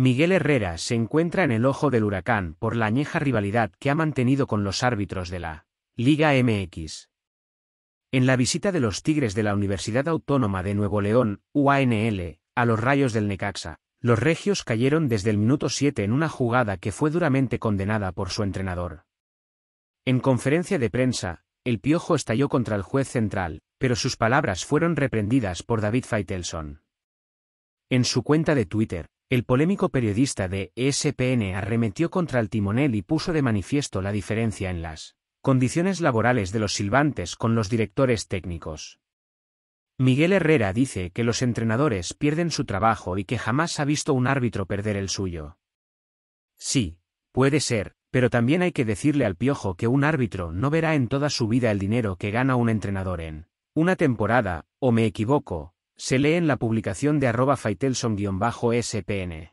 Miguel Herrera se encuentra en el ojo del huracán por la añeja rivalidad que ha mantenido con los árbitros de la Liga MX. En la visita de los Tigres de la Universidad Autónoma de Nuevo León, UANL, a los rayos del Necaxa, los regios cayeron desde el minuto 7 en una jugada que fue duramente condenada por su entrenador. En conferencia de prensa, el piojo estalló contra el juez central, pero sus palabras fueron reprendidas por David Faitelson. En su cuenta de Twitter, el polémico periodista de ESPN arremetió contra el timonel y puso de manifiesto la diferencia en las condiciones laborales de los silbantes con los directores técnicos. Miguel Herrera dice que los entrenadores pierden su trabajo y que jamás ha visto un árbitro perder el suyo. Sí, puede ser, pero también hay que decirle al piojo que un árbitro no verá en toda su vida el dinero que gana un entrenador en una temporada, o me equivoco, se lee en la publicación de arroba faitelson-spn.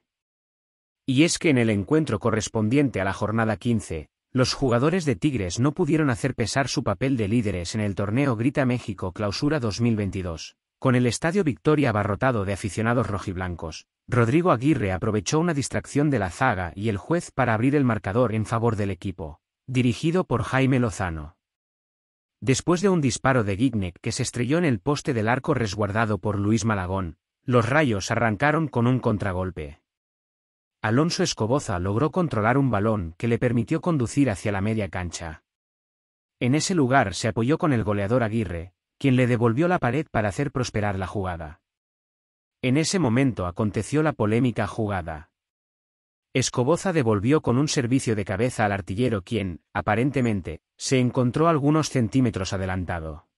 Y es que en el encuentro correspondiente a la jornada 15, los jugadores de Tigres no pudieron hacer pesar su papel de líderes en el torneo Grita México Clausura 2022. Con el Estadio Victoria abarrotado de aficionados rojiblancos, Rodrigo Aguirre aprovechó una distracción de la zaga y el juez para abrir el marcador en favor del equipo, dirigido por Jaime Lozano. Después de un disparo de Gignac que se estrelló en el poste del arco resguardado por Luis Malagón, los rayos arrancaron con un contragolpe. Alonso Escoboza logró controlar un balón que le permitió conducir hacia la media cancha. En ese lugar se apoyó con el goleador Aguirre, quien le devolvió la pared para hacer prosperar la jugada. En ese momento aconteció la polémica jugada. Escoboza devolvió con un servicio de cabeza al artillero quien, aparentemente, se encontró algunos centímetros adelantado.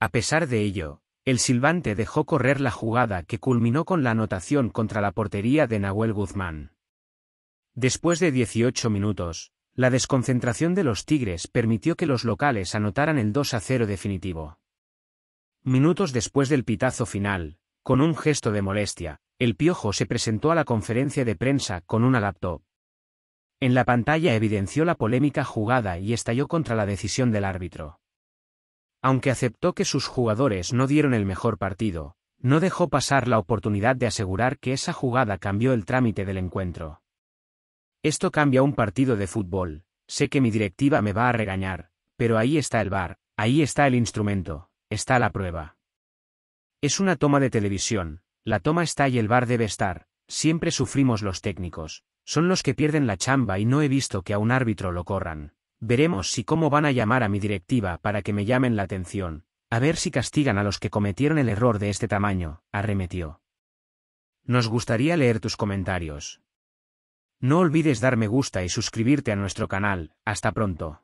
A pesar de ello, el silbante dejó correr la jugada que culminó con la anotación contra la portería de Nahuel Guzmán. Después de 18 minutos, la desconcentración de los Tigres permitió que los locales anotaran el 2 a 0 definitivo. Minutos después del pitazo final, con un gesto de molestia, el Piojo se presentó a la conferencia de prensa con una laptop. En la pantalla evidenció la polémica jugada y estalló contra la decisión del árbitro. Aunque aceptó que sus jugadores no dieron el mejor partido, no dejó pasar la oportunidad de asegurar que esa jugada cambió el trámite del encuentro. Esto cambia un partido de fútbol, sé que mi directiva me va a regañar, pero ahí está el bar, ahí está el instrumento, está la prueba. Es una toma de televisión, la toma está y el bar debe estar, siempre sufrimos los técnicos, son los que pierden la chamba y no he visto que a un árbitro lo corran. Veremos si cómo van a llamar a mi directiva para que me llamen la atención, a ver si castigan a los que cometieron el error de este tamaño, arremetió. Nos gustaría leer tus comentarios. No olvides dar me gusta y suscribirte a nuestro canal, hasta pronto.